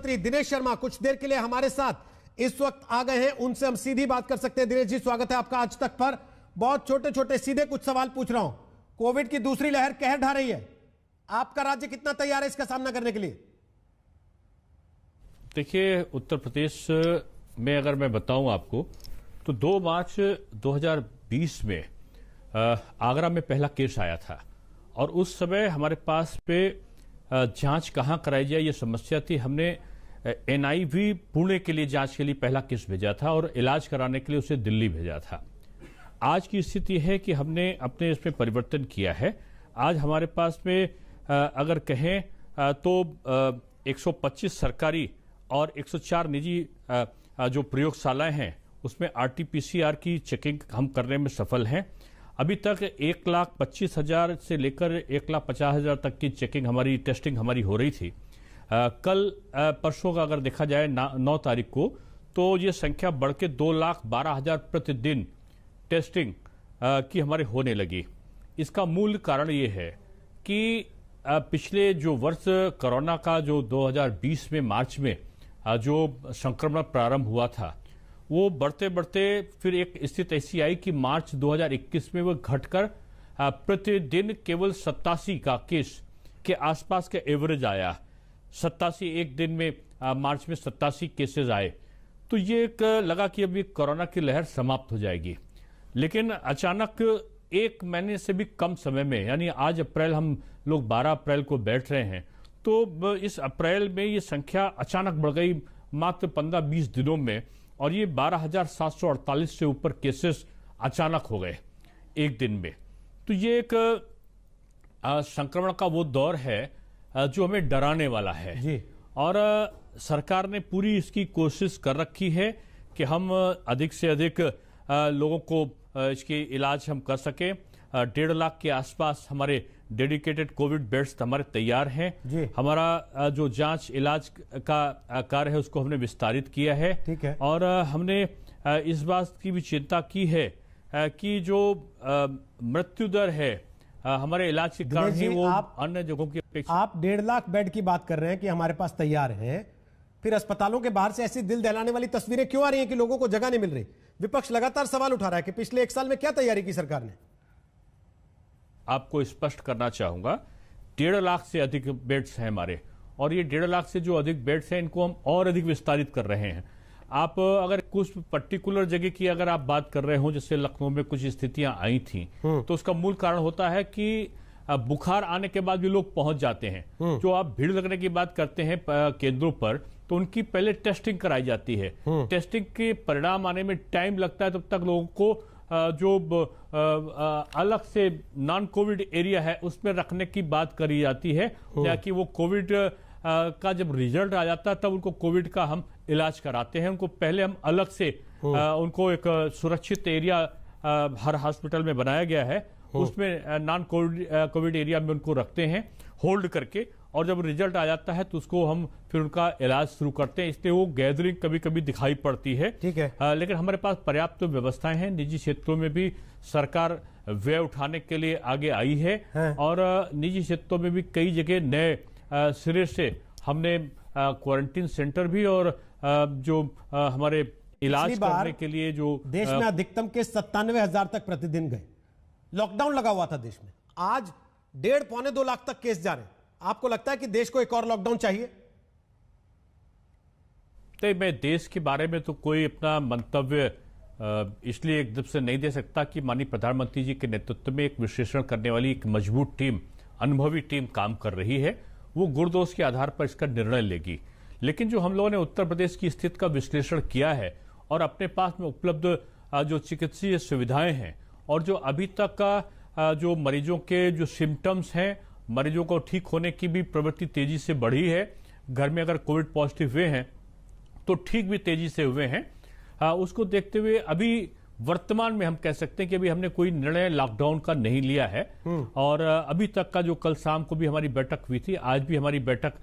मंत्री दिनेश शर्मा कुछ देर के लिए हमारे साथ इस वक्त आ गए हैं उनसे हम सीधी बात कर सकते हैं दिनेश जी स्वागत है आपका आज तक पर बहुत छोटे छोटे सीधे कुछ सवाल पूछ रहा हूं कोविड की दूसरी लहर कहर ढा रही है आपका राज्य कितना तैयार है इसका सामना करने के लिए देखिए उत्तर प्रदेश में अगर मैं बताऊं आपको तो 2 मार्च 2020 में आगरा में पहला केस आया था और उस समय हमारे पास पे जांच कहाँ कराई जाए ये समस्या थी हमने एनआईवी पुणे के लिए जांच के लिए पहला केस भेजा था और इलाज कराने के लिए उसे दिल्ली भेजा था आज की स्थिति है कि हमने अपने इसमें परिवर्तन किया है आज हमारे पास में अगर कहें तो 125 सरकारी और 104 निजी जो प्रयोगशालाएं हैं उसमें आरटीपीसीआर की चेकिंग हम करने में सफल हैं अभी तक एक लाख पच्चीस हजार से लेकर एक लाख पचास हजार तक की चेकिंग हमारी टेस्टिंग हमारी हो रही थी कल परसों का अगर देखा जाए नौ तारीख को तो ये संख्या बढ़ के दो लाख बारह हजार प्रतिदिन टेस्टिंग की हमारे होने लगी इसका मूल कारण ये है कि पिछले जो वर्ष कोरोना का जो 2020 में मार्च में जो संक्रमण प्रारंभ हुआ था वो बढ़ते बढ़ते फिर एक स्थिति ऐसी आई कि मार्च 2021 में वो घटकर प्रतिदिन केवल सत्तासी का केस के आसपास का एवरेज आया सत्तासी एक दिन में आ, मार्च में सत्तासी केसेज आए तो ये एक लगा कि अभी कोरोना की लहर समाप्त हो जाएगी लेकिन अचानक एक महीने से भी कम समय में यानी आज अप्रैल हम लोग 12 अप्रैल को बैठ रहे हैं तो इस अप्रैल में ये संख्या अचानक बढ़ गई मात्र 15-20 दिनों में और ये 12,748 से ऊपर केसेस अचानक हो गए एक दिन में तो ये एक संक्रमण का वो दौर है जो हमें डराने वाला है जी और सरकार ने पूरी इसकी कोशिश कर रखी है कि हम अधिक से अधिक लोगों को इसके इलाज हम कर सके डेढ़ लाख के आसपास हमारे डेडिकेटेड कोविड बेड्स हमारे तैयार हैं हमारा जो जांच इलाज का कार्य है उसको हमने विस्तारित किया है ठीक है और हमने इस बात की भी चिंता की है कि जो मृत्यु दर है हाँ, हमारे इलाज के कारण ही वो आप अन्य जगहों की अपेक्षा आप डेढ़ लाख बेड की बात कर रहे हैं कि हमारे पास तैयार है फिर अस्पतालों के बाहर से ऐसी दिल दहलाने वाली तस्वीरें क्यों आ रही हैं कि लोगों को जगह नहीं मिल रही विपक्ष लगातार सवाल उठा रहा है कि पिछले एक साल में क्या तैयारी की सरकार ने आपको स्पष्ट करना चाहूंगा डेढ़ लाख से अधिक बेड्स हैं हमारे और ये डेढ़ लाख से जो अधिक बेड्स हैं इनको हम और अधिक विस्तारित कर रहे हैं आप अगर कुछ पर्टिकुलर जगह की अगर आप बात कर रहे हो जैसे लखनऊ में कुछ स्थितियां आई थी हम्म। तो उसका मूल कारण होता है कि बुखार आने के बाद भी लोग पहुंच जाते हैं हम्म। जो आप भीड़ लगने की बात करते हैं केंद्रों पर तो उनकी पहले टेस्टिंग कराई जाती है टेस्टिंग हम्म। के परिणाम आने में टाइम लगता है तब तक लोगों को जो अलग से नॉन कोविड एरिया है उसमें रखने की बात करी जाती है ताकि वो कोविड का जब रिजल्ट आ जाता है तब उनको कोविड का हम इलाज कराते हैं उनको पहले हम अलग से हम्म। उनको एक सुरक्षित एरिया हर हॉस्पिटल में बनाया गया है हम्म। उसमें नॉन कोविड कोविड एरिया में उनको रखते हैं होल्ड करके और जब रिजल्ट आ जाता है तो उसको हम फिर उनका इलाज शुरू करते हैं इसलिए वो गैदरिंग कभी कभी दिखाई पड़ती है ठीक है आ, लेकिन हमारे पास पर्याप्त तो व्यवस्थाएं हैं निजी क्षेत्रों में भी सरकार व्यय उठाने के लिए आगे आई है, है। और निजी क्षेत्रों में भी कई जगह नए सिरे से हमने क्वारंटीन सेंटर भी और जो हमारे इलाज करने के लिए जो देश में अधिकतम के सत्तानवे हजार तक प्रतिदिन गए लॉकडाउन लगा हुआ था देश में आज डेढ़ पौने दो लाख तक केस जा रहे आपको लगता है कि देश को एक और लॉकडाउन चाहिए तो मैं देश के बारे में तो कोई अपना मंतव्य इसलिए एकदम से नहीं दे सकता कि माननीय प्रधानमंत्री जी के नेतृत्व में एक विश्लेषण करने वाली एक मजबूत टीम अनुभवी टीम काम कर रही है वो गुड़दोष के आधार पर इसका निर्णय लेगी लेकिन जो हम लोगों ने उत्तर प्रदेश की स्थिति का विश्लेषण किया है और अपने पास में उपलब्ध जो चिकित्सीय सुविधाएं हैं और जो अभी तक का जो मरीजों के जो सिम्टम्स हैं मरीजों को ठीक होने की भी प्रवृत्ति तेजी से बढ़ी है घर में अगर कोविड पॉजिटिव हुए हैं तो ठीक भी तेजी से हुए हैं उसको देखते हुए अभी वर्तमान में हम कह सकते हैं कि अभी हमने कोई निर्णय लॉकडाउन का नहीं लिया है हम्म। और अभी तक का जो कल शाम को भी हमारी बैठक हुई थी आज भी हमारी बैठक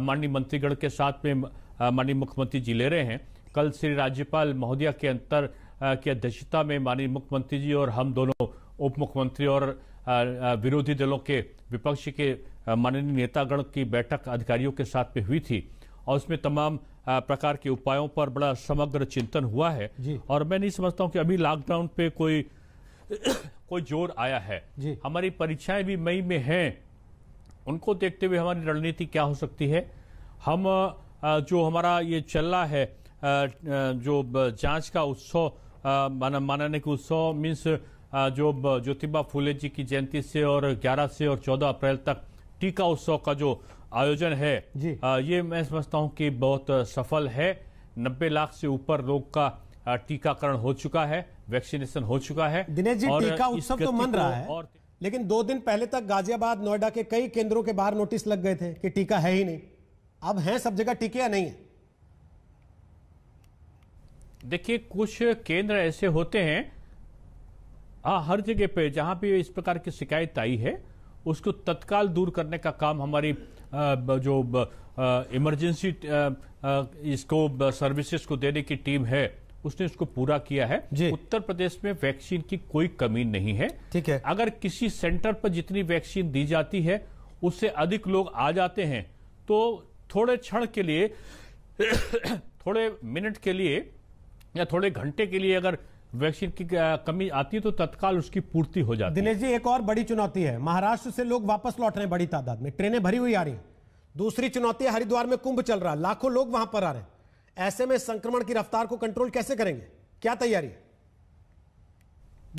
माननीय मंत्रीगण के साथ में माननीय मुख्यमंत्री जी ले रहे हैं कल श्री राज्यपाल महोदया के अंतर की अध्यक्षता में माननीय मुख्यमंत्री जी और हम दोनों उप मुख्यमंत्री और विरोधी दलों के विपक्ष के माननीय नेतागण की बैठक अधिकारियों के साथ में हुई थी और उसमें तमाम प्रकार के उपायों पर बड़ा समग्र चिंतन हुआ है और मैं नहीं समझता हूं कि अभी लॉकडाउन पे कोई कोई जोर आया है हमारी परीक्षाएं भी मई में हैं उनको देखते हुए हमारी रणनीति क्या हो सकती है हम जो हमारा ये चल रहा है जो जांच का उत्सव माना मानने के उत्सव मीन्स जो ज्योतिबा फूले जी की जयंती से और 11 से और 14 अप्रैल तक टीका उत्सव का जो आयोजन है आ, ये मैं समझता हूँ कि बहुत सफल है नब्बे लाख से ऊपर लोग का टीकाकरण हो चुका है वैक्सीनेशन हो चुका है दिनेश जी टीका उत्सव तो मन रहा है और लेकिन दो दिन पहले तक गाजियाबाद नोएडा के कई केंद्रों के बाहर नोटिस लग गए थे कि टीका है ही नहीं अब है सब जगह टीके या नहीं है देखिए कुछ केंद्र ऐसे होते हैं हाँ हर जगह पे जहां पे इस प्रकार की शिकायत आई है उसको तत्काल दूर करने का काम हमारी जो इमरजेंसी इसको सर्विसेज को देने की टीम है उसने उसको पूरा किया है उत्तर प्रदेश में वैक्सीन की कोई कमी नहीं है ठीक है अगर किसी सेंटर पर जितनी वैक्सीन दी जाती है उससे अधिक लोग आ जाते हैं तो थोड़े क्षण के लिए थोड़े मिनट के लिए या थोड़े घंटे के लिए अगर वैक्सीन की कमी आती है तो तत्काल उसकी पूर्ति हो जाती है दिनेश जी एक और बड़ी चुनौती है महाराष्ट्र से लोग वापस लौट रहे हैं बड़ी तादाद में ट्रेनें भरी हुई आ रही हैं दूसरी चुनौती है हरिद्वार में कुंभ चल रहा है लाखों लोग वहां पर आ रहे हैं ऐसे में संक्रमण की रफ्तार को कंट्रोल कैसे करेंगे क्या तैयारी है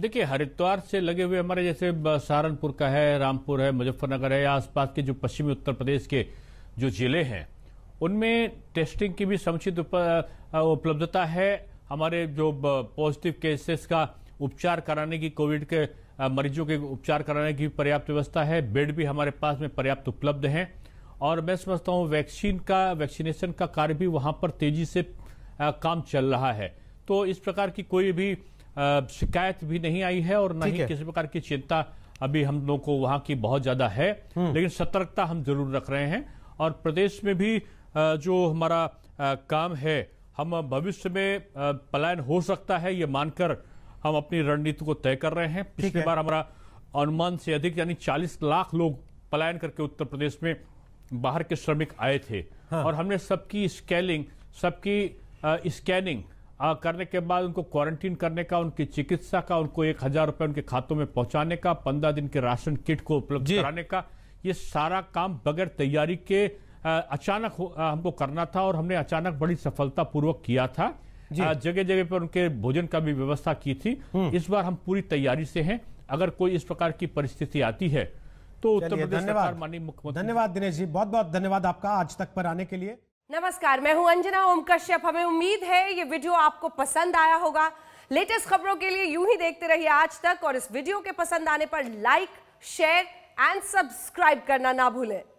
देखिए हरिद्वार से लगे हुए हमारे जैसे सहारनपुर का है रामपुर है मुजफ्फरनगर है या आसपास के जो पश्चिमी उत्तर प्रदेश के जो जिले हैं उनमें टेस्टिंग की भी समुचित उपलब्धता है हमारे जो पॉजिटिव केसेस का उपचार कराने की कोविड के मरीजों के उपचार कराने की पर्याप्त व्यवस्था है बेड भी हमारे पास में पर्याप्त उपलब्ध हैं और मैं समझता हूँ वैक्सीन का वैक्सीनेशन का कार्य भी वहां पर तेजी से काम चल रहा है तो इस प्रकार की कोई भी शिकायत भी नहीं आई है और न ही किसी प्रकार की चिंता अभी हम लोगों को वहां की बहुत ज्यादा है हम्म। लेकिन सतर्कता हम जरूर रख रहे हैं और प्रदेश में भी जो हमारा काम है हम भविष्य में पलायन हो सकता है ये मानकर हम अपनी रणनीति को तय कर रहे हैं पिछली है। बार हमारा अनुमान से अधिक यानी 40 लाख लोग पलायन करके उत्तर प्रदेश में बाहर के श्रमिक आए थे हाँ। और हमने सबकी स्केलिंग सबकी स्कैनिंग करने के बाद उनको क्वारंटीन करने का उनकी चिकित्सा का उनको एक हजार रुपए उनके खातों में पहुंचाने का पंद्रह दिन के राशन किट को उपलब्ध कराने का ये सारा काम बगैर तैयारी के अचानक हमको करना था और हमने अचानक बड़ी सफलता पूर्वक किया था जगह जगह पर उनके भोजन का भी व्यवस्था की थी हम्म। इस बार हम पूरी तैयारी से हैं अगर कोई इस प्रकार की परिस्थिति आती है तो उत्तर प्रदेश सरकार माननीय मुख्यमंत्री धन्यवाद दिनेश जी बहुत बहुत धन्यवाद आपका आज तक पर आने के लिए नमस्कार मैं हूं अंजना ओम कश्यप हमें उम्मीद है ये वीडियो आपको पसंद आया होगा लेटेस्ट खबरों के लिए यूं ही देखते रहिए आज तक और इस वीडियो के पसंद आने पर लाइक शेयर एंड सब्सक्राइब करना ना भूलें